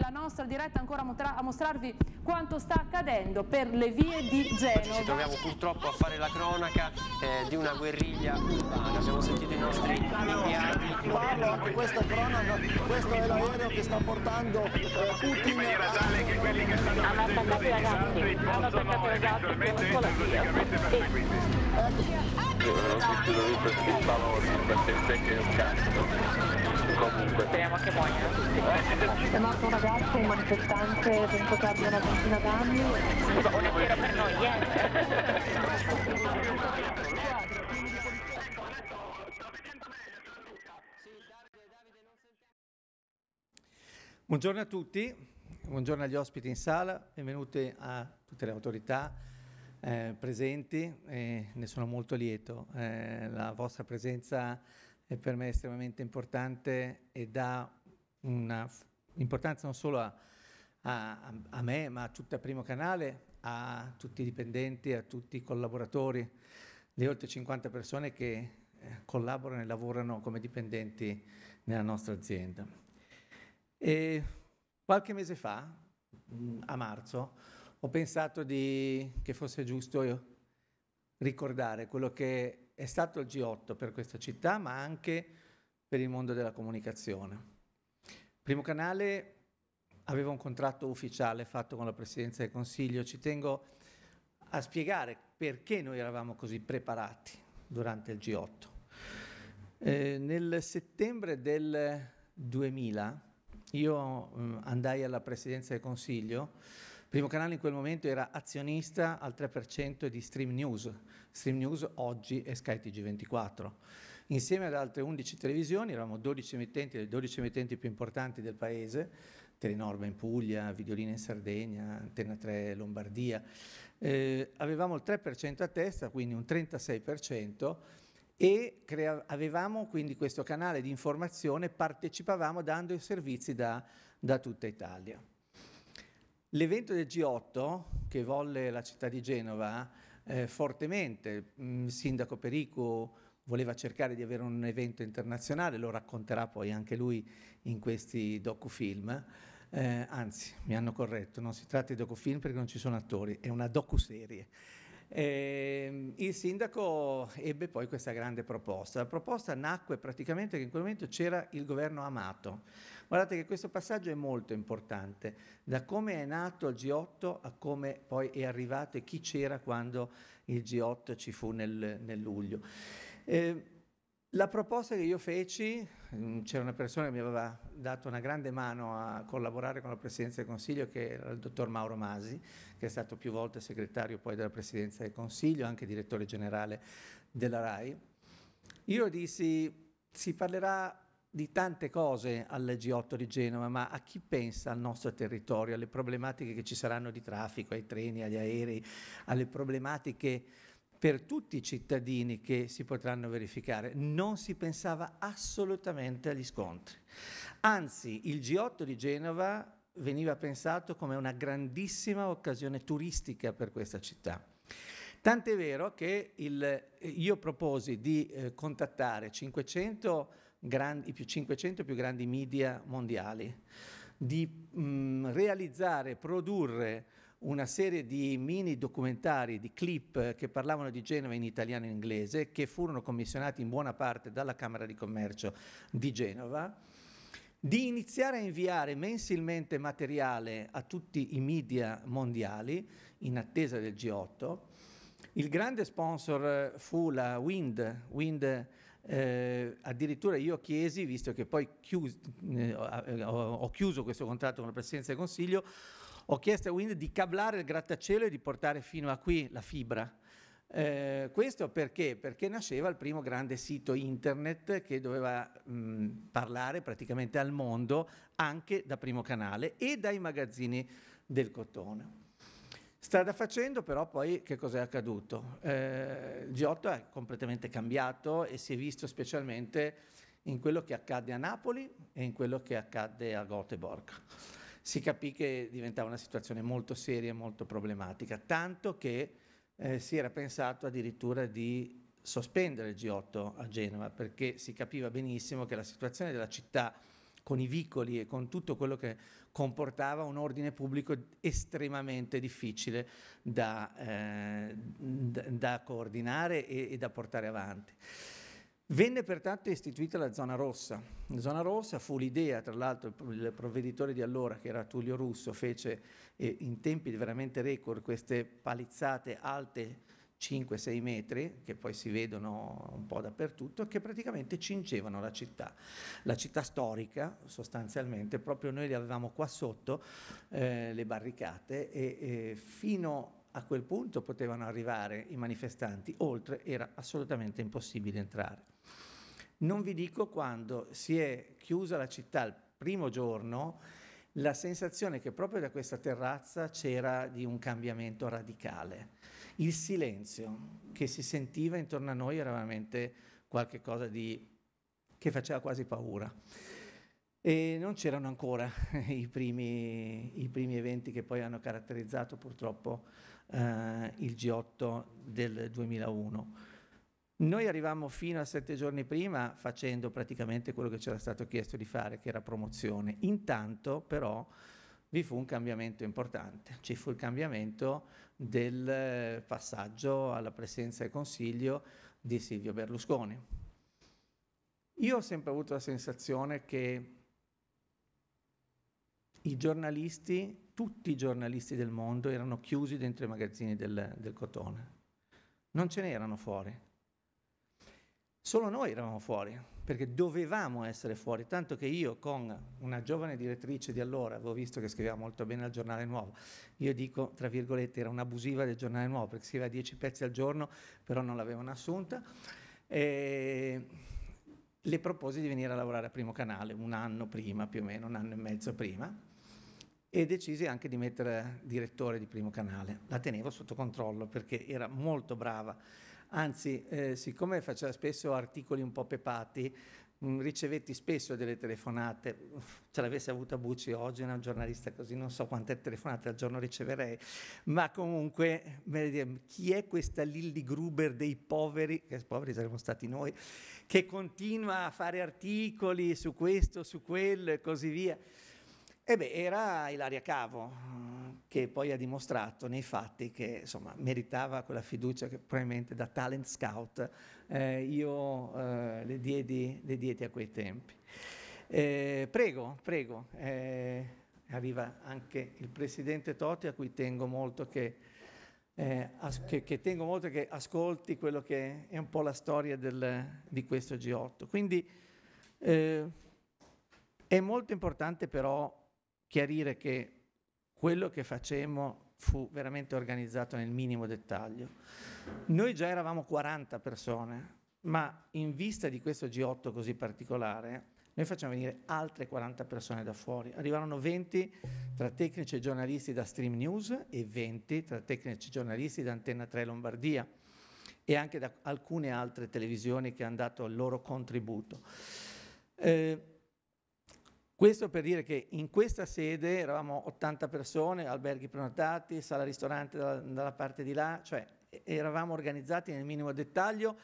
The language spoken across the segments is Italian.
la nostra diretta ancora a mostrarvi quanto sta accadendo per le vie di Genova. Ci troviamo purtroppo a fare la cronaca eh, di una guerriglia urbana, abbiamo sentito i nostri inviati. Parlo di questa cronaca, questo è l'aereo che sta portando eh, Putin a... Hanno attaccato i ragazzi, hanno attaccato i ragazzi, sono scuola Ecco. Io non ho visto dove si spavano, perché il secchio è un cazzo comunque. Speriamo che muoiano tutti. È morto un ragazzo, un manifestante, penso che abbia una ventina d'anni. Una sera per noi, Buongiorno a tutti, buongiorno agli ospiti in sala, benvenuti a tutte le autorità eh, presenti, eh, ne sono molto lieto. Eh, la vostra presenza è per me estremamente importante e dà una importanza non solo a, a, a, me, ma a tutto il Primo Canale, a tutti i dipendenti, a tutti i collaboratori, le oltre 50 persone che eh, collaborano e lavorano come dipendenti nella nostra azienda. E qualche mese fa, mm, a marzo, ho pensato di, che fosse giusto ricordare quello che è stato il G8 per questa città, ma anche per il mondo della comunicazione. Primo Canale aveva un contratto ufficiale fatto con la Presidenza del Consiglio, ci tengo a spiegare perché noi eravamo così preparati durante il G8. Eh, nel settembre del 2000 io mh, mm, andai alla Presidenza del Consiglio Primo Canale in quel momento era azionista al 3% di Stream News. Stream News oggi è Sky TG24. Insieme ad altre 11 televisioni, eravamo 12 emittenti, le 12 emittenti più importanti del paese, Telenorba in Puglia, Videolina in Sardegna, Antenna 3 Lombardia. Eh, avevamo il 3% a testa, quindi un 36% e crea- avevamo quindi questo canale di informazione, partecipavamo dando i servizi da, da tutta Italia. L'evento del G8, che volle la città di Genova eh, fortemente, mm, il sindaco Perico voleva cercare di avere un evento internazionale, lo racconterà poi anche lui in questi docufilm, eh, anzi mi hanno corretto, non si tratta di docufilm perché non ci sono attori, è una docuserie. Eh, il sindaco ebbe poi questa grande proposta. La proposta nacque praticamente che in quel momento c'era il governo Amato. Guardate che questo passaggio è molto importante, da come è nato il G8 a come poi è arrivato e chi c'era quando il G8 ci fu nel, nel luglio. Eh, la proposta che io feci, mm, c'era una persona che mi aveva dato una grande mano a collaborare con la Presidenza del Consiglio, che era il dottor Mauro Masi, che è stato più volte segretario poi della Presidenza del Consiglio, anche direttore generale della RAI. Io dissi, si parlerà di tante cose al G8 di Genova, ma a chi pensa al nostro territorio, alle problematiche che ci saranno di traffico, ai treni, agli aerei, alle problematiche per tutti i cittadini che si potranno verificare. Non si pensava assolutamente agli scontri. Anzi, il G8 di Genova veniva pensato come una grandissima occasione turistica per questa città. Tant'è vero che il, io proposi di eh, contattare 500 grandi, i 500 più grandi media mondiali, di mh, mm, realizzare, produrre una serie di mini documentari, di clip che parlavano di Genova in italiano e in inglese, che furono commissionati in buona parte dalla Camera di Commercio di Genova, di iniziare a inviare mensilmente materiale a tutti i media mondiali in attesa del G8. Il grande sponsor fu la Wind, Wind eh, addirittura io chiesi, visto che poi chius- eh, ho, ho chiuso questo contratto con la Presidenza del Consiglio, ho chiesto a Wind di cablare il grattacielo e di portare fino a qui la fibra. Eh, questo perché? Perché nasceva il primo grande sito internet che doveva mh, mm, parlare praticamente al mondo anche da primo canale e dai magazzini del cotone. Strada facendo però poi che cos'è accaduto? Eh, il G8 è completamente cambiato e si è visto specialmente in quello che accadde a Napoli e in quello che accadde a Göteborg. Si capì che diventava una situazione molto seria e molto problematica, tanto che eh, si era pensato addirittura di sospendere il G8 a Genova perché si capiva benissimo che la situazione della città con i vicoli e con tutto quello che comportava un ordine pubblico estremamente difficile da, eh, da, coordinare e, e da portare avanti. Venne pertanto istituita la zona rossa. La zona rossa fu l'idea, tra l'altro il provveditore di allora, che era Tullio Russo, fece eh, in tempi veramente record queste palizzate alte 5-6 metri, che poi si vedono un po' dappertutto, che praticamente cingevano la città. La città storica, sostanzialmente, proprio noi le avevamo qua sotto, eh, le barricate, e, e fino a quel punto potevano arrivare i manifestanti, oltre era assolutamente impossibile entrare. Non vi dico quando si è chiusa la città il primo giorno, la sensazione che proprio da questa terrazza c'era di un cambiamento radicale il silenzio che si sentiva intorno a noi era veramente qualcosa di... che faceva quasi paura. E non c'erano ancora i primi, i primi eventi che poi hanno caratterizzato purtroppo eh, il G8 del 2001. Noi arrivavamo fino a sette giorni prima facendo praticamente quello che c'era stato chiesto di fare, che era promozione. Intanto però vi fu un cambiamento importante. Ci fu il cambiamento del eh, passaggio alla presidenza del Consiglio di Silvio Berlusconi. Io ho sempre avuto la sensazione che i giornalisti, tutti i giornalisti del mondo, erano chiusi dentro i magazzini del, del cotone. Non ce n'erano fuori. Solo noi eravamo fuori perché dovevamo essere fuori, tanto che io con una giovane direttrice di allora, avevo visto che scriveva molto bene al giornale nuovo, io dico, tra virgolette, era un'abusiva del giornale nuovo, perché scriveva 10 pezzi al giorno, però non l'avevano assunta, e le proposi di venire a lavorare a Primo Canale un anno prima, più o meno, un anno e mezzo prima, e decisi anche di mettere direttore di Primo Canale. La tenevo sotto controllo perché era molto brava Anzi, eh, siccome faceva spesso articoli un po' pepati, mm, ricevetti spesso delle telefonate, ce l'avesse avuta Bucci oggi, era un giornalista così, non so quante telefonate al giorno riceverei, ma comunque mm, chi è questa Lilli Gruber dei poveri, che poveri saremmo stati noi, che continua a fare articoli su questo, su quello e così via. E eh beh, era Ilaria Cavo, che poi ha dimostrato nei fatti che insomma, meritava quella fiducia che probabilmente da talent scout eh, io eh, le, diedi, le, diedi, a quei tempi. Eh, prego, prego. Eh, arriva anche il presidente Totti a cui tengo molto che, eh, as- che, che tengo molto che ascolti quello che è un po' la storia del, di questo G8. Quindi è molto importante però chiarire che quello che facemmo fu veramente organizzato nel minimo dettaglio. Noi già eravamo 40 persone, ma in vista di questo G8 così particolare, noi facciamo venire altre 40 persone da fuori. Arrivarono 20 tra tecnici e giornalisti da Stream News e 20 tra tecnici e giornalisti da Antenna 3 Lombardia e anche da alcune altre televisioni che hanno dato il loro contributo. Eh, questo per dire che in questa sede eravamo 80 persone, alberghi prenotati, sala ristorante dalla, dalla parte di là, cioè eravamo organizzati nel minimo dettaglio.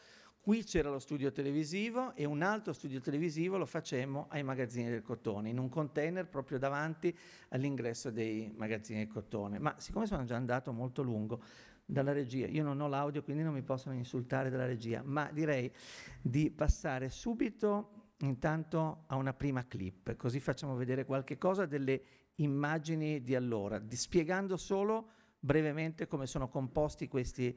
Qui c'era lo studio televisivo e un altro studio televisivo lo facemmo ai magazzini del cotone, in un container proprio davanti all'ingresso dei magazzini del cotone. Ma siccome sono già andato molto lungo dalla regia, io non ho l'audio quindi non mi possono insultare dalla regia, ma direi di passare subito intanto a una prima clip, così facciamo vedere qualche cosa delle immagini di allora, spiegando solo brevemente come sono composti questi,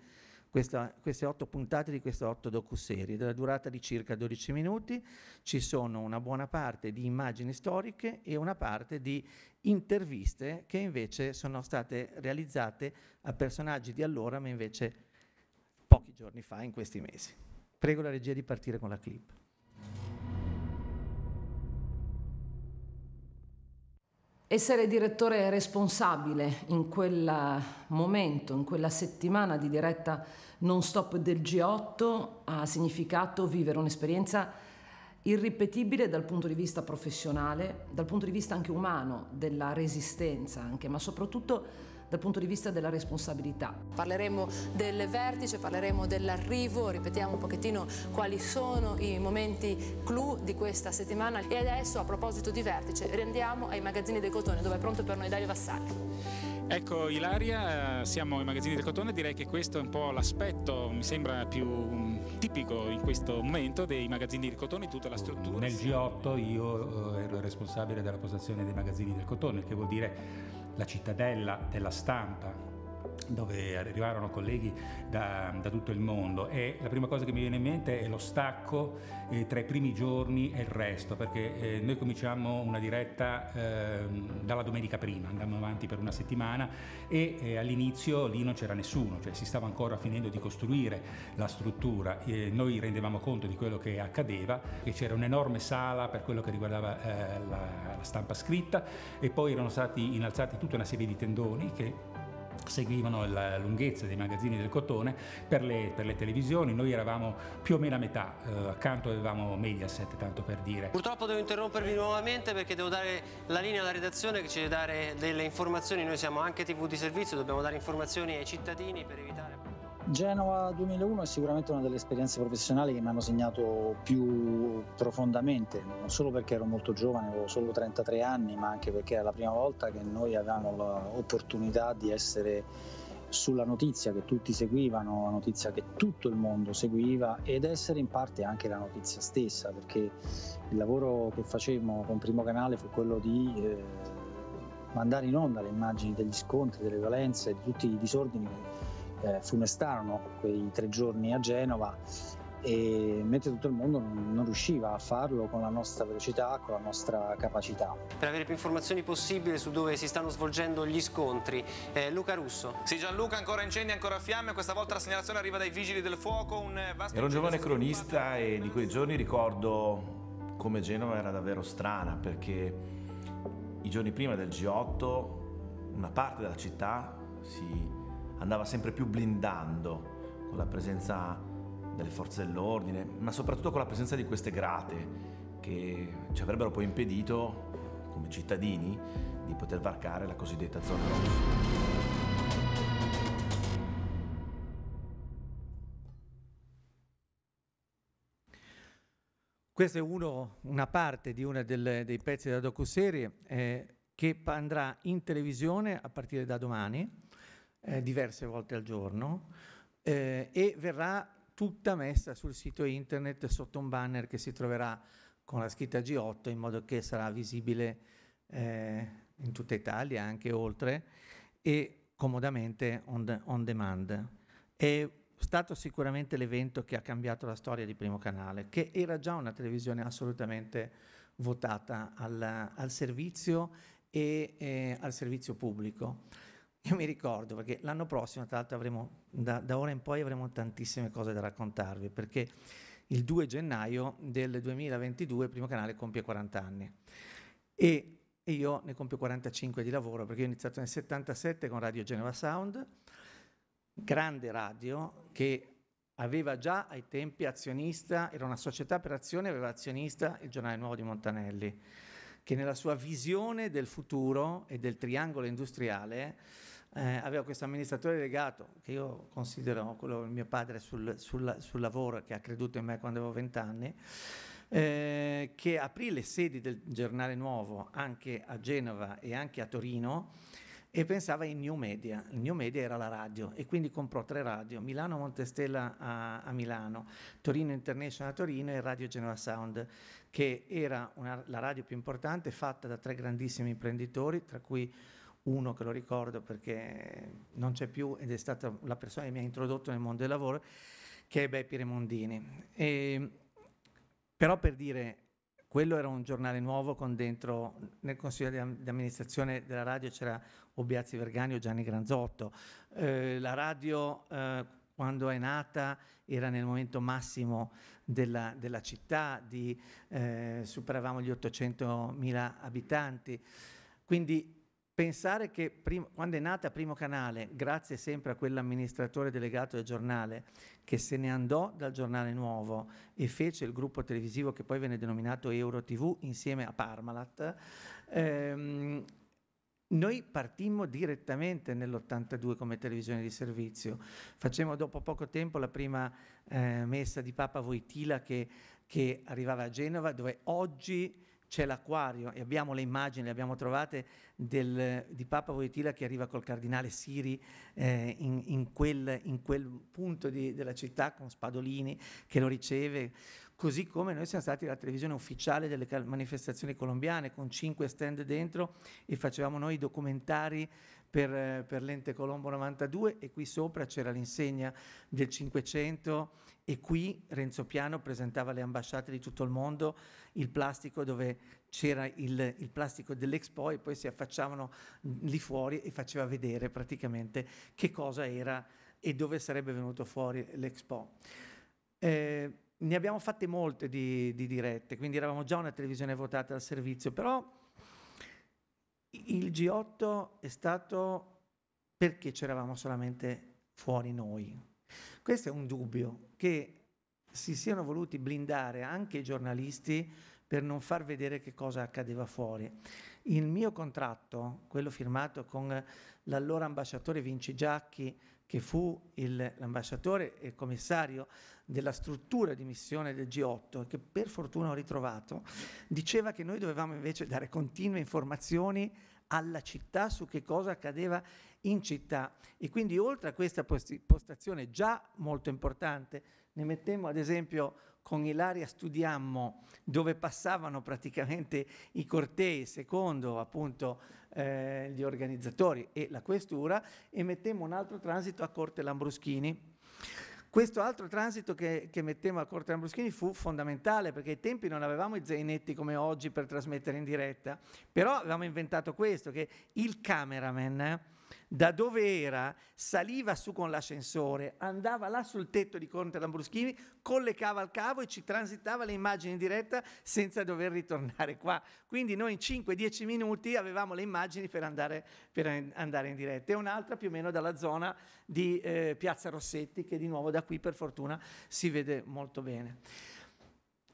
questa, queste otto puntate di queste otto docuserie, della durata di circa 12 minuti. Ci sono una buona parte di immagini storiche e una parte di interviste che invece sono state realizzate a personaggi di allora, ma invece pochi giorni fa, in questi mesi. Prego la regia di partire con la clip. Essere direttore responsabile in quel momento, in quella settimana di diretta non stop del G8 ha significato vivere un'esperienza irripetibile dal punto di vista professionale, dal punto di vista anche umano, della resistenza anche, ma soprattutto dal punto di vista della responsabilità. Parleremo del vertice, parleremo dell'arrivo, ripetiamo un pochettino quali sono i momenti clou di questa settimana e adesso a proposito di vertice riandiamo ai magazzini del cotone dove è pronto per noi Dario Vassalli. Ecco Ilaria, eh, siamo ai magazzini del cotone, direi che questo è un po' l'aspetto, mi sembra più mm, tipico in questo momento dei magazzini del cotone, tutta la struttura. Nel G8 io eh, ero responsabile della postazione dei magazzini del cotone, che vuol dire la cittadella della stampa dove arrivarono colleghi da, da, tutto il mondo e la prima cosa che mi viene in mente è lo stacco eh, tra i primi giorni e il resto perché eh, noi cominciamo una diretta eh, dalla domenica prima andiamo avanti per una settimana e eh, all'inizio lì non c'era nessuno cioè si stava ancora finendo di costruire la struttura noi rendevamo conto di quello che accadeva che c'era un'enorme sala per quello che riguardava eh, la, la stampa scritta e poi erano stati innalzati tutta una serie di tendoni che seguivano la lunghezza dei magazzini del cotone per le, per le televisioni, noi eravamo più o meno a metà, eh, accanto avevamo Mediaset tanto per dire. Purtroppo devo interrompervi nuovamente perché devo dare la linea alla redazione che ci deve dare delle informazioni, noi siamo anche TV di servizio, dobbiamo dare informazioni ai cittadini per evitare... Genova 2001 è sicuramente una delle esperienze professionali che mi hanno segnato più profondamente, non solo perché ero molto giovane, avevo solo 33 anni, ma anche perché era la prima volta che noi avevamo l'opportunità di essere sulla notizia che tutti seguivano, la notizia che tutto il mondo seguiva ed essere in parte anche la notizia stessa, perché il lavoro che facemmo con Primo Canale fu quello di eh, mandare in onda le immagini degli scontri, delle violenze, di tutti i disordini Che eh, funestarono quei tre giorni a Genova e mentre tutto il mondo non riusciva a farlo con la nostra velocità, con la nostra capacità. Per avere più informazioni possibili su dove si stanno svolgendo gli scontri, eh, Luca Russo. Sì Gianluca, ancora incendi, ancora fiamme, questa volta la segnalazione arriva dai Vigili del Fuoco. Un vasto Ero un giovane cronista e di quei giorni ricordo come Genova era davvero strana perché i giorni prima del G8 una parte della città si andava sempre più blindando con la presenza delle forze dell'ordine, ma soprattutto con la presenza di queste grate che ci avrebbero poi impedito, come cittadini, di poter varcare la cosiddetta zona rossa. Questa è uno, una parte di uno dei pezzi della docuserie eh, che andrà in televisione a partire da domani eh, diverse volte al giorno eh, e verrà tutta messa sul sito internet sotto un banner che si troverà con la scritta G8 in modo che sarà visibile eh, in tutta Italia, anche oltre, e comodamente on, de on demand. È stato sicuramente l'evento che ha cambiato la storia di Primo Canale, che era già una televisione assolutamente votata al, al servizio e eh, al servizio pubblico. Io mi ricordo perché l'anno prossimo, tra l'altro, avremo, da, da ora in poi avremo tantissime cose da raccontarvi perché il 2 gennaio del 2022 il primo canale compie 40 anni e, e io ne compio 45 di lavoro perché ho iniziato nel 77 con Radio Genova Sound, grande radio che aveva già ai tempi azionista, era una società per azione, aveva azionista il giornale nuovo di Montanelli, che nella sua visione del futuro e del triangolo industriale eh, aveva questo amministratore delegato, che io considero quello mio padre sul, sul, sul lavoro, che ha creduto in me quando avevo vent'anni, eh, che aprì le sedi del giornale nuovo anche a Genova e anche a Torino e pensava in New Media, il New Media era la radio e quindi comprò tre radio, Milano Montestella a, a Milano, Torino International a Torino e Radio Genova Sound, che era una, la radio più importante fatta da tre grandissimi imprenditori, tra cui uno che lo ricordo perché non c'è più ed è stata la persona che mi ha introdotto nel mondo del lavoro, che è Beppi Remondini. E, però per dire, quello era un giornale nuovo con dentro, nel consiglio di, amministrazione della radio c'era Obiazzi Vergani o Gianni Granzotto, eh, la radio... Eh, quando è nata era nel momento massimo della, della città, di, eh, superavamo gli 800.000 abitanti. Quindi Pensare che prima, quando è nata Primo Canale, grazie sempre a quell'amministratore delegato del giornale che se ne andò dal giornale nuovo e fece il gruppo televisivo che poi venne denominato Euro TV insieme a Parmalat, ehm, noi partimmo direttamente nell'82 come televisione di servizio, facemmo dopo poco tempo la prima eh, messa di Papa Voitila che, che, arrivava a Genova, dove oggi c'è l'acquario e abbiamo le immagini, le abbiamo trovate, del, di Papa Voitila che arriva col cardinale Siri eh, in, in, quel, in, quel, punto di, della città con Spadolini che lo riceve, così come noi siamo stati la televisione ufficiale delle manifestazioni colombiane con cinque stand dentro e facevamo noi i documentari per, per l'ente Colombo 92 e qui sopra c'era l'insegna del 500 e qui Renzo Piano presentava alle ambasciate di tutto il mondo il plastico dove c'era il, il plastico dell'Expo e poi si affacciavano lì fuori e faceva vedere praticamente che cosa era e dove sarebbe venuto fuori l'Expo. Eh, ne abbiamo fatte molte di, di, dirette, quindi eravamo già una televisione votata al servizio, però il G8 è stato perché c'eravamo solamente fuori noi, questo è un dubbio, che si siano voluti blindare anche i giornalisti per non far vedere che cosa accadeva fuori. Il mio contratto, quello firmato con l'allora ambasciatore Vinci Giacchi, che fu l'ambasciatore e commissario della struttura di missione del G8, che per fortuna ho ritrovato, diceva che noi dovevamo invece dare continue informazioni alla città su che cosa accadeva in città. E quindi oltre a questa postazione già molto importante, ne mettemmo ad esempio con Ilaria studiammo dove passavano praticamente i cortei secondo appunto eh, gli organizzatori e la questura e mettemmo un altro transito a Corte Lambruschini. Questo altro transito che, che mettemmo a Corte Lambruschini fu fondamentale perché ai tempi non avevamo i zainetti come oggi per trasmettere in diretta, però avevamo inventato questo, che il cameraman da dove era, saliva su con l'ascensore, andava là sul tetto di Conte Lambruschini, collecava il cavo e ci transitava le immagini in diretta senza dover ritornare qua. Quindi noi in 5-10 minuti avevamo le immagini per andare, per andare, in diretta. E un'altra più o meno dalla zona di eh, Piazza Rossetti, che di nuovo da qui per fortuna si vede molto bene.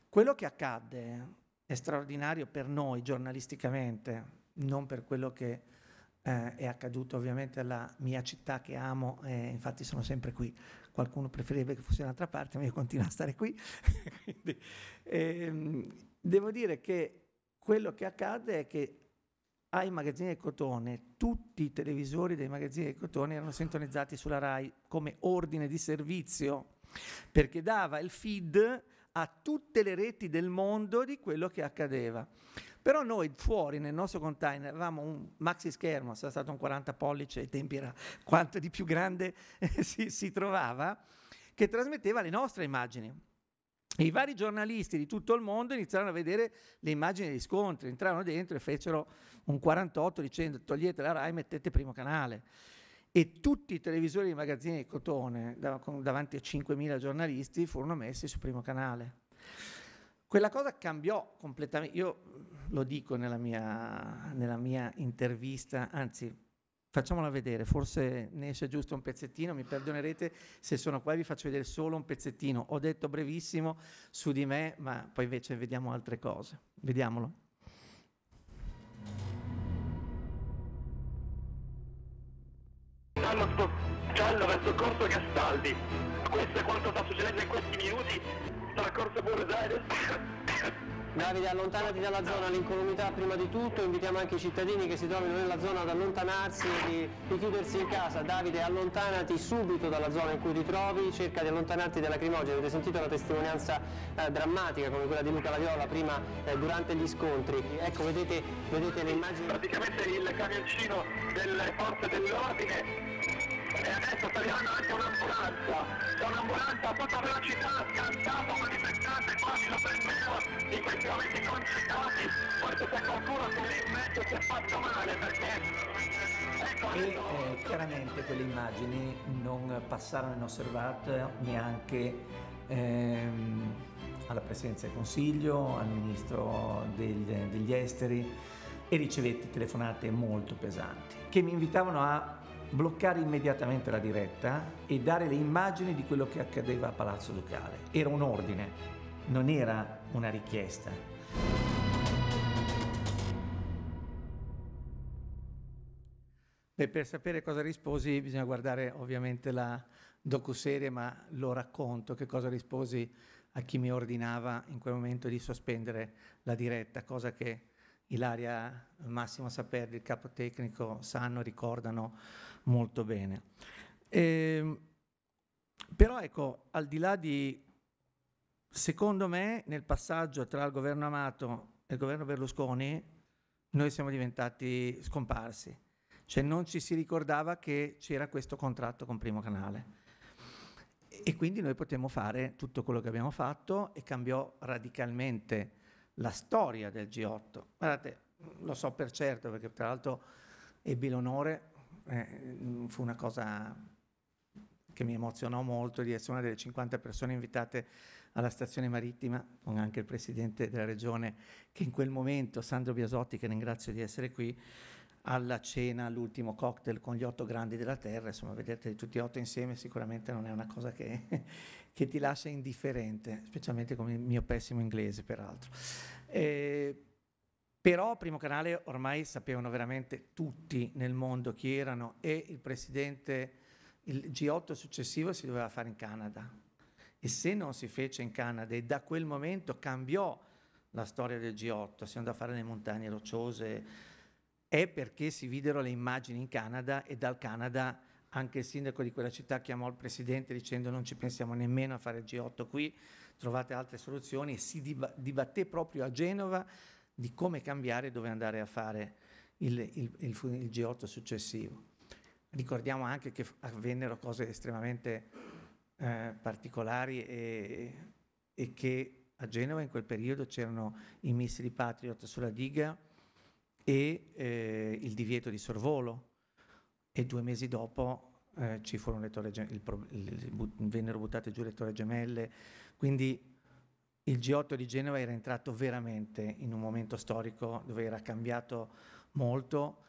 Quello che accadde è straordinario per noi giornalisticamente, non per quello che eh, è accaduto ovviamente alla mia città che amo, eh, infatti sono sempre qui. Qualcuno preferirebbe che fosse un'altra parte, ma io continuo a stare qui. Quindi, ehm, devo dire che quello che accade è che ai magazzini del cotone, tutti i televisori dei magazzini del cotone erano sintonizzati sulla RAI come ordine di servizio, perché dava il feed a tutte le reti del mondo di quello che accadeva. Però noi fuori nel nostro container avevamo un maxi schermo, sarà stato un 40 pollici ai tempi era quanto di più grande eh, si, si trovava, che trasmetteva le nostre immagini. E I vari giornalisti di tutto il mondo iniziarono a vedere le immagini degli scontri, entrarono dentro e fecero un 48 dicendo togliete la RAI, mettete primo canale. E tutti i televisori dei magazzini di Cotone, dav- davanti a 5.000 giornalisti, furono messi su primo canale. Quella cosa cambiò completamente, io lo dico nella mia, nella mia intervista, anzi facciamola vedere, forse ne esce giusto un pezzettino, mi perdonerete se sono qua e vi faccio vedere solo un pezzettino. Ho detto brevissimo su di me, ma poi invece vediamo altre cose. Vediamolo. Giallo verso Corso Gastaldi. Questo è quanto sta succedendo in questi minuti la Corte Buenos Aires. Davide, allontanati dalla zona, l'incolumità prima di tutto, invitiamo anche i cittadini che si trovano nella zona ad allontanarsi e di, di, chiudersi in casa. Davide, allontanati subito dalla zona in cui ti trovi, cerca di allontanarti dai lacrimogeni. Avete sentito la testimonianza eh, drammatica come quella di Luca Laviola prima eh, durante gli scontri. Ecco, vedete, vedete le immagini. Praticamente il camioncino delle forze dell'ordine e adesso sta arrivando anche un'ambulanza, c'è un'ambulanza a tutta velocità, cantata, manifestante, quasi lo prendeva in questi momenti concitati, forse c'è qualcuno che lì in mezzo si è fatto male perché ecco, e ecco. eh, chiaramente quelle immagini non passarono inosservate neanche ehm, alla Presidenza del Consiglio, al Ministro del, degli Esteri e ricevetti telefonate molto pesanti che mi invitavano a bloccare immediatamente la diretta e dare le immagini di quello che accadeva a Palazzo Ducale. Era un ordine, non era una richiesta. Beh, per sapere cosa risposi bisogna guardare ovviamente la docuserie, ma lo racconto che cosa risposi a chi mi ordinava in quel momento di sospendere la diretta, cosa che Ilaria, Massimo Saperdi, il capo tecnico, sanno, ricordano molto bene. E, ehm, però ecco, al di là di, secondo me, nel passaggio tra il governo Amato e il governo Berlusconi, noi siamo diventati scomparsi. Cioè non ci si ricordava che c'era questo contratto con Primo Canale. E quindi noi potremmo fare tutto quello che abbiamo fatto e cambiò radicalmente la storia del G8. Guardate, lo so per certo perché tra l'altro ebbi l'onore eh, mm, fu una cosa che mi emozionò molto di essere una delle 50 persone invitate alla stazione marittima, con anche il presidente della regione, che in quel momento, Sandro Biasotti, che ringrazio di essere qui, alla cena, all'ultimo cocktail con gli otto grandi della terra, insomma vederti tutti e otto insieme sicuramente non è una cosa che, che, ti lascia indifferente, specialmente con il mio pessimo inglese peraltro. E, eh, però Primo Canale ormai sapevano veramente tutti nel mondo chi erano e il presidente, il G8 successivo si doveva fare in Canada. E se non si fece in Canada e da quel momento cambiò la storia del G8, si andò a fare nelle montagne rocciose, è perché si videro le immagini in Canada e dal Canada anche il sindaco di quella città chiamò il presidente dicendo non ci pensiamo nemmeno a fare il G8 qui, trovate altre soluzioni e si dibatté proprio a Genova di come cambiare e dove andare a fare il, il, il, il G8 successivo. Ricordiamo anche che avvennero cose estremamente eh, particolari e, e, che a Genova in quel periodo c'erano i missili Patriot sulla diga e eh, il divieto di sorvolo e due mesi dopo eh, ci furono le torre gemelle, vennero buttate giù le torre gemelle, quindi il G8 di Genova era entrato veramente in un momento storico dove era cambiato molto.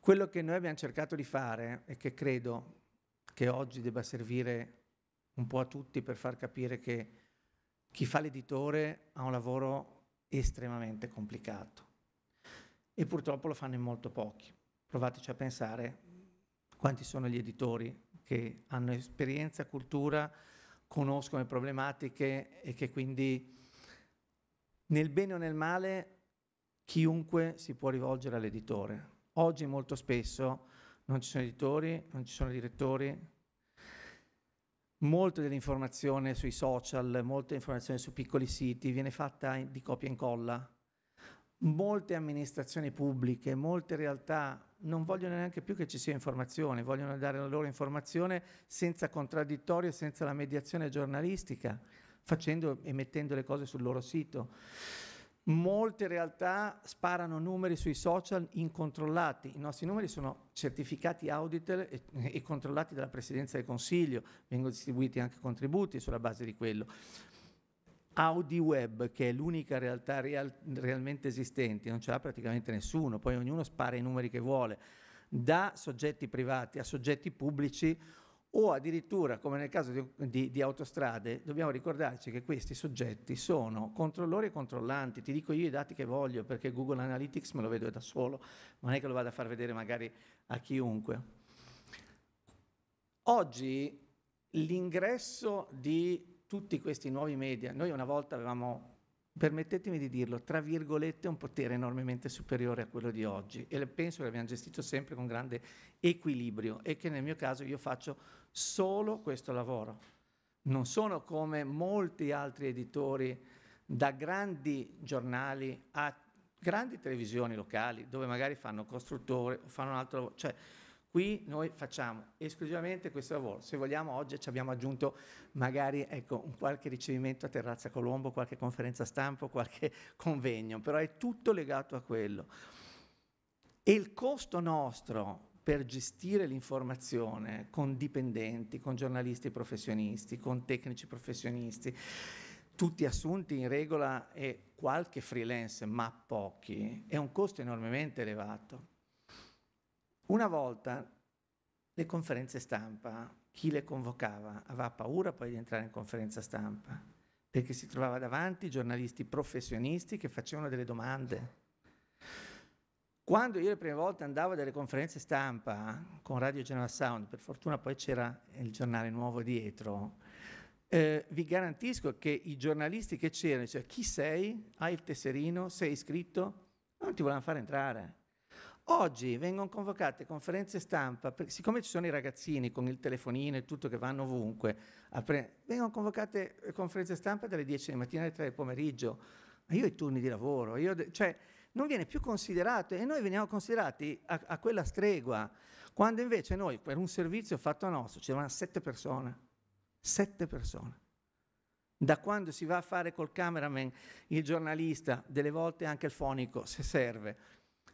Quello che noi abbiamo cercato di fare e che credo che oggi debba servire un po' a tutti per far capire che chi fa l'editore ha un lavoro estremamente complicato e purtroppo lo fanno in molto pochi. Provateci a pensare quanti sono gli editori che hanno esperienza, cultura, conoscono le problematiche e che quindi nel bene o nel male chiunque si può rivolgere all'editore. Oggi molto spesso non ci sono editori, non ci sono direttori, molte dell'informazione sui social, molta informazione su piccoli siti viene fatta di copia e incolla molte amministrazioni pubbliche, molte realtà non vogliono neanche più che ci sia informazione, vogliono dare la loro informazione senza contraddittorio, senza la mediazione giornalistica, facendo e mettendo le cose sul loro sito. Molte realtà sparano numeri sui social incontrollati, i nostri numeri sono certificati auditel e, e controllati dalla Presidenza del Consiglio, vengono distribuiti anche contributi sulla base di quello Audi Web, che è l'unica realtà real, realmente esistente, non ce l'ha praticamente nessuno, poi ognuno spara i numeri che vuole, da soggetti privati a soggetti pubblici o addirittura, come nel caso di, di, di autostrade, dobbiamo ricordarci che questi soggetti sono controllori e controllanti, ti dico io i dati che voglio perché Google Analytics me lo vedo da solo, non è che lo vado a far vedere magari a chiunque. Oggi l'ingresso di tutti questi nuovi media, noi una volta avevamo, permettetemi di dirlo, tra virgolette un potere enormemente superiore a quello di oggi e penso che l'abbiamo gestito sempre con grande equilibrio e che nel mio caso io faccio solo questo lavoro. Non sono come molti altri editori da grandi giornali a grandi televisioni locali dove magari fanno costruttore o fanno un altro... Cioè, Qui noi facciamo esclusivamente questo lavoro. Se vogliamo, oggi ci abbiamo aggiunto magari ecco, un qualche ricevimento a Terrazza Colombo, qualche conferenza stampa, qualche convegno, però è tutto legato a quello. E il costo nostro per gestire l'informazione con dipendenti, con giornalisti professionisti, con tecnici professionisti, tutti assunti in regola e qualche freelance, ma pochi, è un costo enormemente elevato. Una volta le conferenze stampa, chi le convocava aveva paura poi di entrare in conferenza stampa, perché si trovava davanti giornalisti professionisti che facevano delle domande. Quando io le prime volte andavo a delle conferenze stampa con Radio Genova Sound, per fortuna poi c'era il giornale nuovo dietro, eh, vi garantisco che i giornalisti che c'erano, cioè chi sei, hai il tesserino, sei iscritto, non ti volevano far entrare Oggi vengono convocate conferenze stampa, siccome ci sono i ragazzini con il telefonino e tutto che vanno ovunque, vengono convocate conferenze stampa dalle 10 di mattina alle 3 del pomeriggio, ma io ho i turni di lavoro, cioè non viene più considerato e noi veniamo considerati a, a, quella stregua, quando invece noi per un servizio fatto nostro ci vanno sette persone, sette persone. Da quando si va a fare col cameraman, il giornalista, delle volte anche il fonico, se serve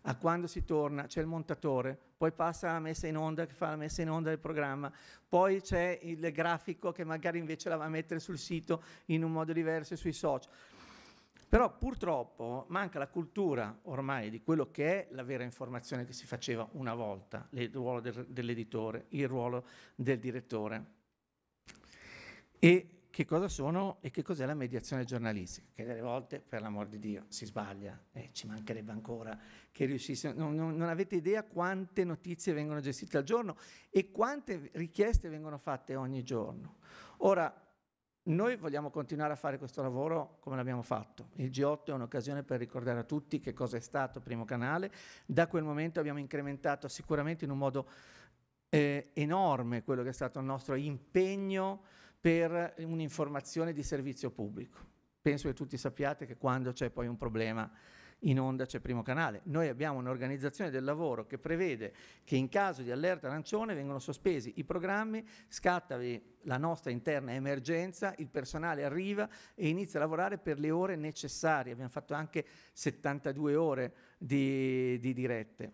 a quando si torna, c'è il montatore, poi passa la messa in onda che fa la messa in onda del programma, poi c'è il grafico che magari invece la va a mettere sul sito in un modo diverso sui social. Però purtroppo manca la cultura ormai di quello che è la vera informazione che si faceva una volta, il ruolo del, dell'editore, il ruolo del direttore. E che cosa sono e che cos'è la mediazione giornalistica, che delle volte, per l'amor di Dio, si sbaglia e eh, ci mancherebbe ancora che riuscissimo. Non, non, non, avete idea quante notizie vengono gestite al giorno e quante richieste vengono fatte ogni giorno. Ora, noi vogliamo continuare a fare questo lavoro come l'abbiamo fatto. Il G8 è un'occasione per ricordare a tutti che cosa è stato Primo Canale. Da quel momento abbiamo incrementato sicuramente in un modo eh, enorme quello che è stato il nostro impegno per un'informazione di servizio pubblico. Penso che tutti sappiate che quando c'è poi un problema in onda c'è primo canale. Noi abbiamo un'organizzazione del lavoro che prevede che in caso di allerta arancione vengono sospesi i programmi, scatta la nostra interna emergenza, il personale arriva e inizia a lavorare per le ore necessarie. Abbiamo fatto anche 72 ore di, di dirette,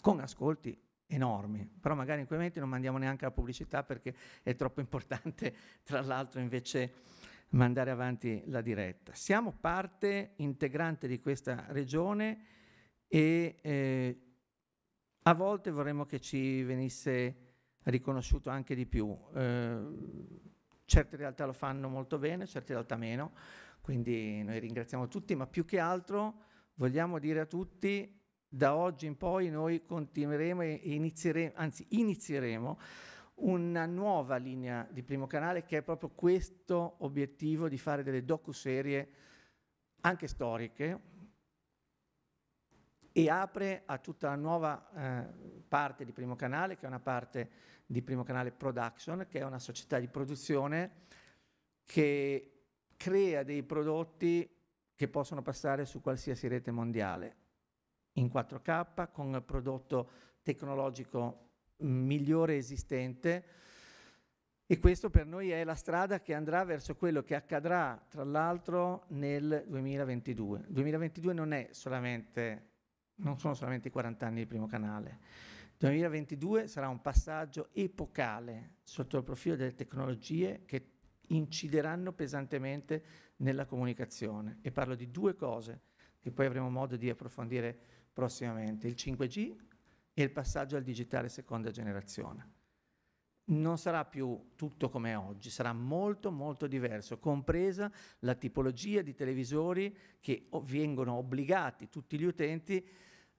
con ascolti enormi, però magari in quei momenti non mandiamo neanche la pubblicità perché è troppo importante, tra l'altro, invece mandare avanti la diretta. Siamo parte integrante di questa regione e eh, a volte vorremmo che ci venisse riconosciuto anche di più. Eh, certe realtà lo fanno molto bene, certe realtà meno, quindi noi ringraziamo tutti, ma più che altro vogliamo dire a tutti da oggi in poi noi continueremo e inizieremo, anzi inizieremo una nuova linea di Primo Canale che è proprio questo obiettivo di fare delle docu-serie anche storiche e apre a tutta la nuova eh, parte di Primo Canale che è una parte di Primo Canale Production che è una società di produzione che crea dei prodotti che possono passare su qualsiasi rete mondiale in 4K con il prodotto tecnologico migliore esistente e questo per noi è la strada che andrà verso quello che accadrà tra l'altro nel 2022. 2022 non, solamente, non sono solamente i 40 anni del primo canale. 2022 sarà un passaggio epocale sotto il profilo delle tecnologie che incideranno pesantemente nella comunicazione e parlo di due cose che poi avremo modo di approfondire prossimamente, il 5G e il passaggio al digitale seconda generazione. Non sarà più tutto come oggi, sarà molto molto diverso, compresa la tipologia di televisori che vengono obbligati, tutti gli utenti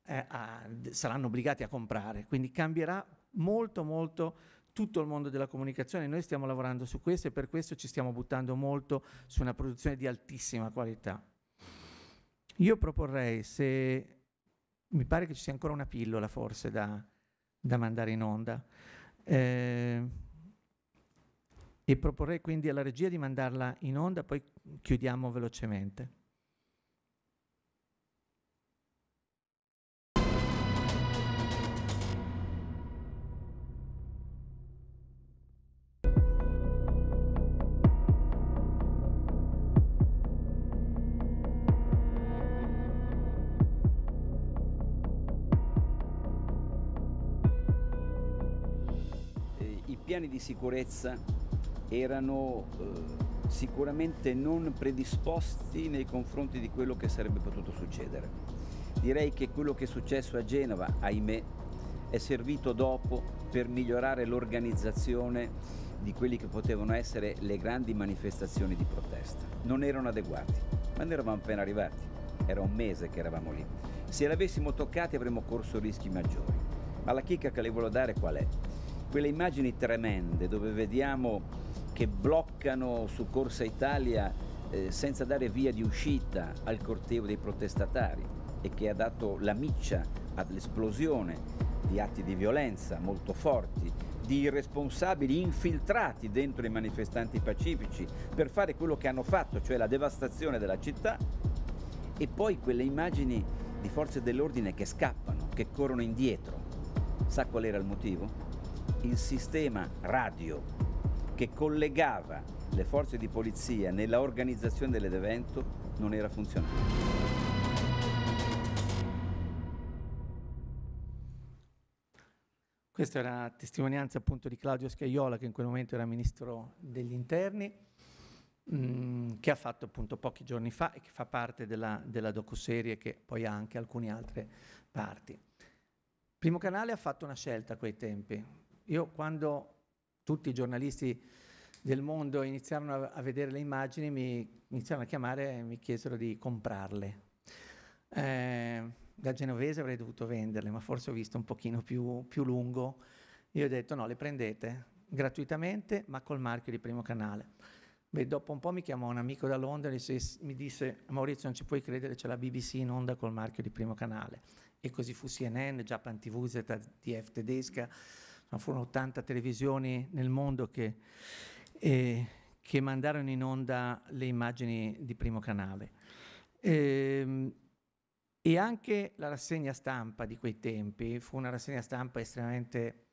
eh, a, saranno obbligati a comprare, quindi cambierà molto molto tutto il mondo della comunicazione. Noi stiamo lavorando su questo e per questo ci stiamo buttando molto su una produzione di altissima qualità. Io proporrei, se mi pare che ci sia ancora una pillola forse da, da mandare in onda. Eh, e proporrei quindi alla regia di mandarla in onda, poi chiudiamo velocemente. piani di sicurezza erano eh, sicuramente non predisposti nei confronti di quello che sarebbe potuto succedere. Direi che quello che è successo a Genova, ahimè, è servito dopo per migliorare l'organizzazione di quelli che potevano essere le grandi manifestazioni di protesta. Non erano adeguati, ma ne eravamo appena arrivati. Era un mese che eravamo lì. Se l'avessimo toccati avremmo corso rischi maggiori. Ma la chicca che le voglio dare qual è? quelle immagini tremende dove vediamo che bloccano su Corsa Italia eh, senza dare via di uscita al corteo dei protestatari e che ha dato la miccia all'esplosione di atti di violenza molto forti, di irresponsabili infiltrati dentro i manifestanti pacifici per fare quello che hanno fatto, cioè la devastazione della città, e poi quelle immagini di forze dell'ordine che scappano, che corrono indietro. Sa qual era il motivo? il sistema radio che collegava le forze di polizia nella organizzazione dell'evento non era funzionante. Questa era testimonianza appunto di Claudio Scaiola, che in quel momento era ministro degli interni, mm, che ha fatto appunto pochi giorni fa e che fa parte della, della docuserie che poi ha anche alcune altre parti. Primo Canale ha fatto una scelta a quei tempi, io quando tutti i giornalisti del mondo iniziarono a, vedere le immagini, mi iniziarono a chiamare e mi chiesero di comprarle. Eh, da genovese avrei dovuto venderle, ma forse ho visto un pochino più, più lungo. Io ho detto no, le prendete gratuitamente, ma col marchio di primo canale. Beh, dopo un po' mi chiamò un amico da Londra e mi disse Maurizio non ci puoi credere, c'è la BBC in onda col marchio di primo canale. E così fu CNN, Japan TV, ZDF tedesca, ma furono 80 televisioni nel mondo che, eh, che mandarono in onda le immagini di primo canale. Ehm, e anche la rassegna stampa di quei tempi fu una rassegna stampa estremamente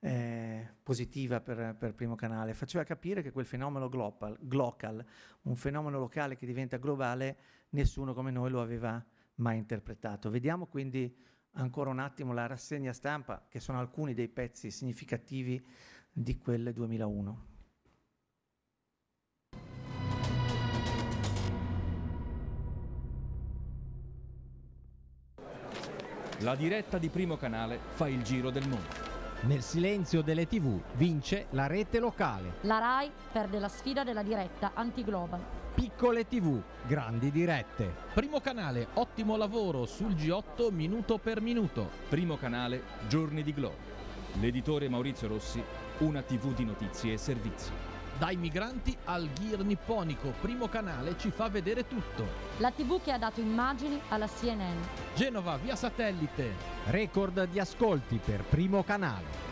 eh, positiva per, per, Primo Canale. Faceva capire che quel fenomeno global, glocal, un fenomeno locale che diventa globale, nessuno come noi lo aveva mai interpretato. Vediamo quindi ancora un attimo la rassegna stampa, che sono alcuni dei pezzi significativi di quel 2001. La diretta di Primo Canale fa il giro del mondo. Nel silenzio delle tv vince la rete locale. La RAI perde la sfida della diretta antigloba piccole tv, grandi dirette. Primo canale, ottimo lavoro sul G8 minuto per minuto. Primo canale, giorni di gloria. L'editore Maurizio Rossi, una tv di notizie e servizi. Dai migranti al gear nipponico, primo canale ci fa vedere tutto. La tv che ha dato immagini alla CNN. Genova via satellite. Record di ascolti per primo canale.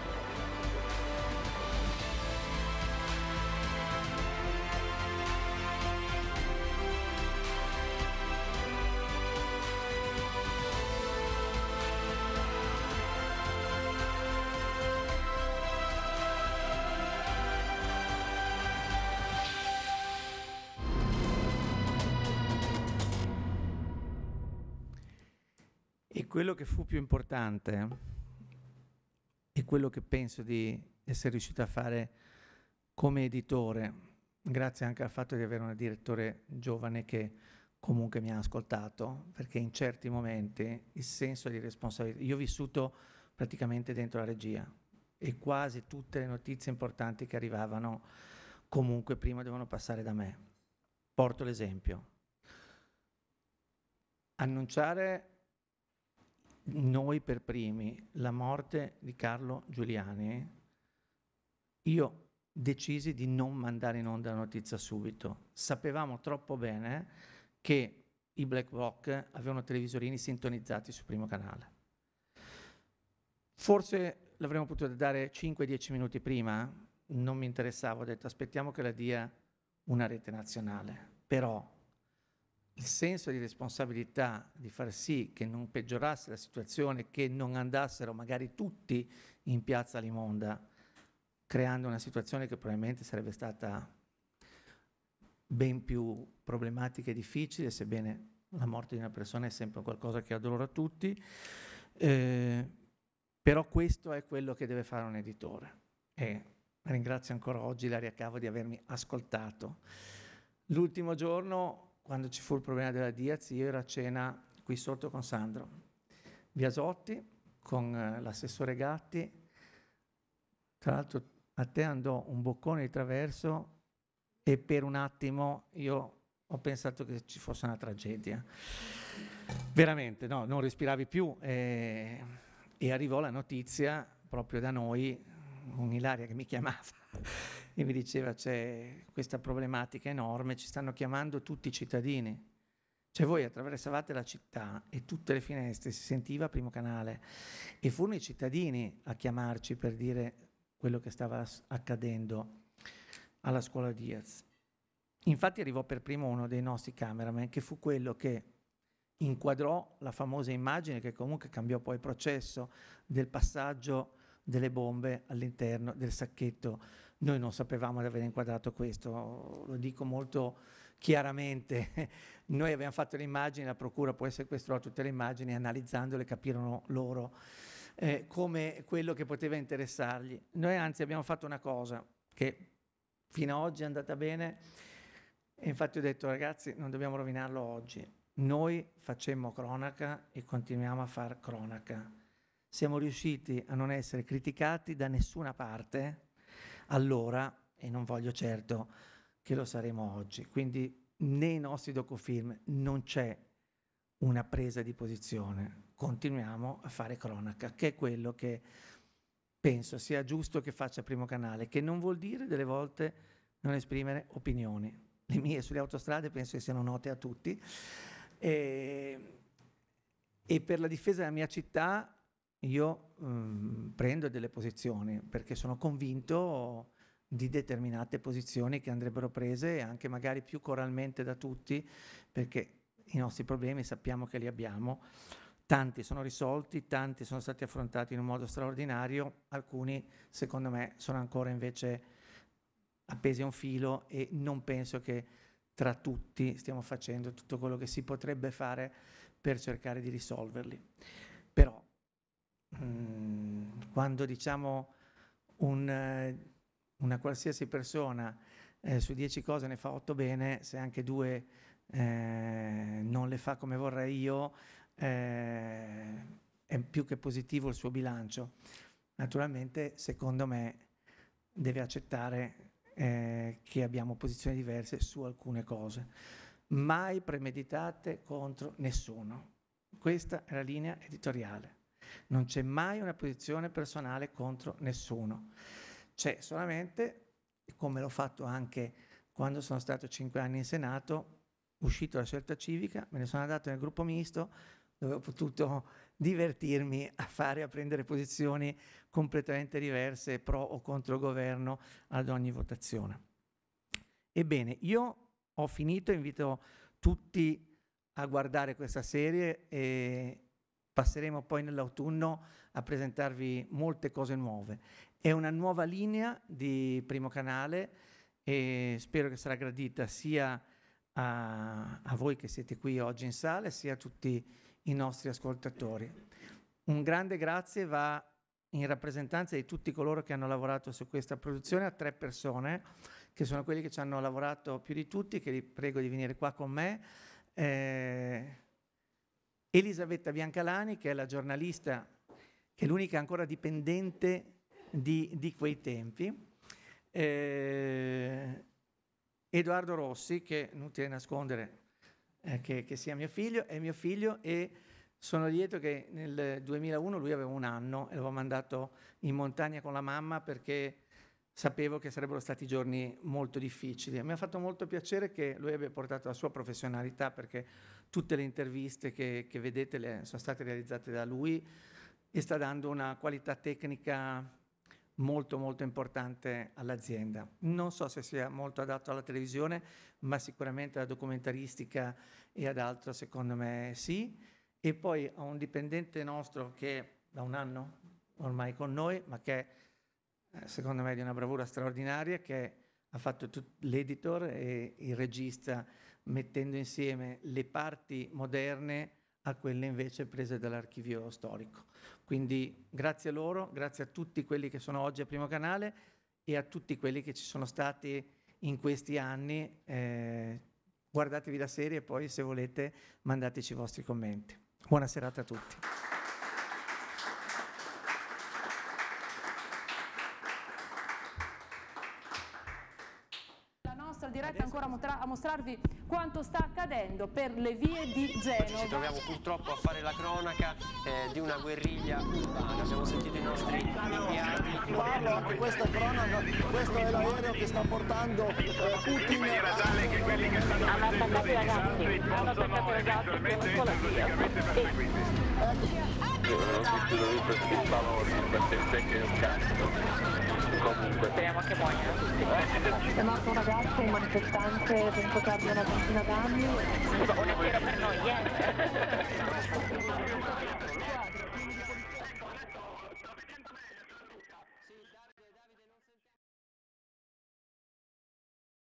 quello che fu più importante e quello che penso di essere riuscito a fare come editore, grazie anche al fatto di avere un direttore giovane che comunque mi ha ascoltato, perché in certi momenti il senso di responsabilità... Io ho vissuto praticamente dentro la regia e quasi tutte le notizie importanti che arrivavano comunque prima devono passare da me. Porto l'esempio. Annunciare noi per primi, la morte di Carlo Giuliani, io decisi di non mandare in onda la notizia subito. Sapevamo troppo bene che i Black Rock avevano televisorini sintonizzati sul primo canale. Forse l'avremmo potuto dare 5-10 minuti prima, non mi interessava, ho detto aspettiamo che la dia una rete nazionale, però il senso di responsabilità di far sì che non peggiorasse la situazione, che non andassero magari tutti in piazza Limonda, creando una situazione che probabilmente sarebbe stata ben più problematica e difficile, sebbene la morte di una persona è sempre qualcosa che addolora tutti, eh, però questo è quello che deve fare un editore. E ringrazio ancora oggi Laria Cavo di avermi ascoltato. L'ultimo giorno quando ci fu il problema della Diaz, io ero a cena qui sotto con Sandro Biasotti, con eh, l'assessore Gatti. Tra l'altro a te andò un boccone di traverso e per un attimo io ho pensato che ci fosse una tragedia. Veramente, no, non respiravi più eh, e arrivò la notizia proprio da noi, con Ilaria che mi chiamava e mi diceva c'è questa problematica enorme, ci stanno chiamando tutti i cittadini. Cioè voi attraversavate la città e tutte le finestre si sentiva Primo Canale e furono i cittadini a chiamarci per dire quello che stava accadendo alla scuola Diaz. Infatti arrivò per primo uno dei nostri cameraman che fu quello che inquadrò la famosa immagine che comunque cambiò poi il processo del passaggio delle bombe all'interno del sacchetto noi non sapevamo di aver inquadrato questo, lo dico molto chiaramente. Noi abbiamo fatto le immagini, la Procura può essere sequestrò tutte le immagini, analizzandole capirono loro eh, come quello che poteva interessargli. Noi anzi abbiamo fatto una cosa che fino ad oggi è andata bene e infatti ho detto ragazzi non dobbiamo rovinarlo oggi. Noi facemmo cronaca e continuiamo a far cronaca. Siamo riusciti a non essere criticati da nessuna parte allora e non voglio certo che lo saremo oggi. Quindi nei nostri docufilm non c'è una presa di posizione, continuiamo a fare cronaca, che è quello che penso sia giusto che faccia Primo Canale, che non vuol dire delle volte non esprimere opinioni. Le mie sulle autostrade penso che siano note a tutti. E, e per la difesa della mia città io um, prendo delle posizioni perché sono convinto di determinate posizioni che andrebbero prese anche magari più coralmente da tutti perché i nostri problemi sappiamo che li abbiamo. Tanti sono risolti, tanti sono stati affrontati in un modo straordinario, alcuni secondo me sono ancora invece appesi a un filo e non penso che tra tutti stiamo facendo tutto quello che si potrebbe fare per cercare di risolverli. Però Mm, quando diciamo un, eh, una qualsiasi persona eh, su dieci cose ne fa otto bene, se anche due eh, non le fa come vorrei io, eh, è più che positivo il suo bilancio. Naturalmente, secondo me, deve accettare eh, che abbiamo posizioni diverse su alcune cose. Mai premeditate contro nessuno. Questa è la linea editoriale. Non c'è mai una posizione personale contro nessuno. C'è solamente, come l'ho fatto anche quando sono stato cinque anni in Senato, uscito dalla scelta civica, me ne sono andato nel gruppo misto dove ho potuto divertirmi a fare, a prendere posizioni completamente diverse pro o contro il governo ad ogni votazione. Ebbene, io ho finito, invito tutti a guardare questa serie e, passeremo poi nell'autunno a presentarvi molte cose nuove. È una nuova linea di Primo Canale e spero che sarà gradita sia a, a voi che siete qui oggi in sala, sia a tutti i nostri ascoltatori. Un grande grazie va in rappresentanza di tutti coloro che hanno lavorato su questa produzione a tre persone, che sono quelli che ci hanno lavorato più di tutti, che vi prego di venire qua con me. Eh, Elisabetta Biancalani, che è la giornalista, che è l'unica ancora dipendente di, di quei tempi, eh, Edoardo Rossi, che non ti nascondere eh, che, che, sia mio figlio, è mio figlio e sono lieto che nel 2001 lui aveva un anno e l'avevo mandato in montagna con la mamma perché sapevo che sarebbero stati giorni molto difficili. Mi ha fatto molto piacere che lui abbia portato la sua professionalità perché tutte le interviste che, che vedete le, sono state realizzate da lui e sta dando una qualità tecnica molto molto importante all'azienda. Non so se sia molto adatto alla televisione, ma sicuramente alla documentaristica e ad altro secondo me sì. E poi a un dipendente nostro che da un anno ormai con noi, ma che eh, secondo me è di una bravura straordinaria, che ha fatto tut- l'editor e il regista mettendo insieme le parti moderne a quelle invece prese dall'archivio storico. Quindi grazie a loro, grazie a tutti quelli che sono oggi a Primo Canale e a tutti quelli che ci sono stati in questi anni. Eh, guardatevi la serie e poi se volete mandateci i vostri commenti. Buona serata a tutti. mostrarvi quanto sta accadendo per le vie di Genova. Ci troviamo purtroppo a fare la cronaca eh, di una guerriglia urbana, abbiamo sentito i nostri inviati. Paolo, anche questa cronaca, questo è l'aereo che sta portando eh, Putin a... Hanno attaccato i ragazzi, hanno attaccato i ragazzi, sono solo Ecco. Io non ho visto dove sto scrivendo, perché il secchio è un cazzo comunque. Speriamo che muoiano tutti. È morto un ragazzo, un manifestante, penso che abbia una ventina d'anni. Una sera per noi, yes. Eh.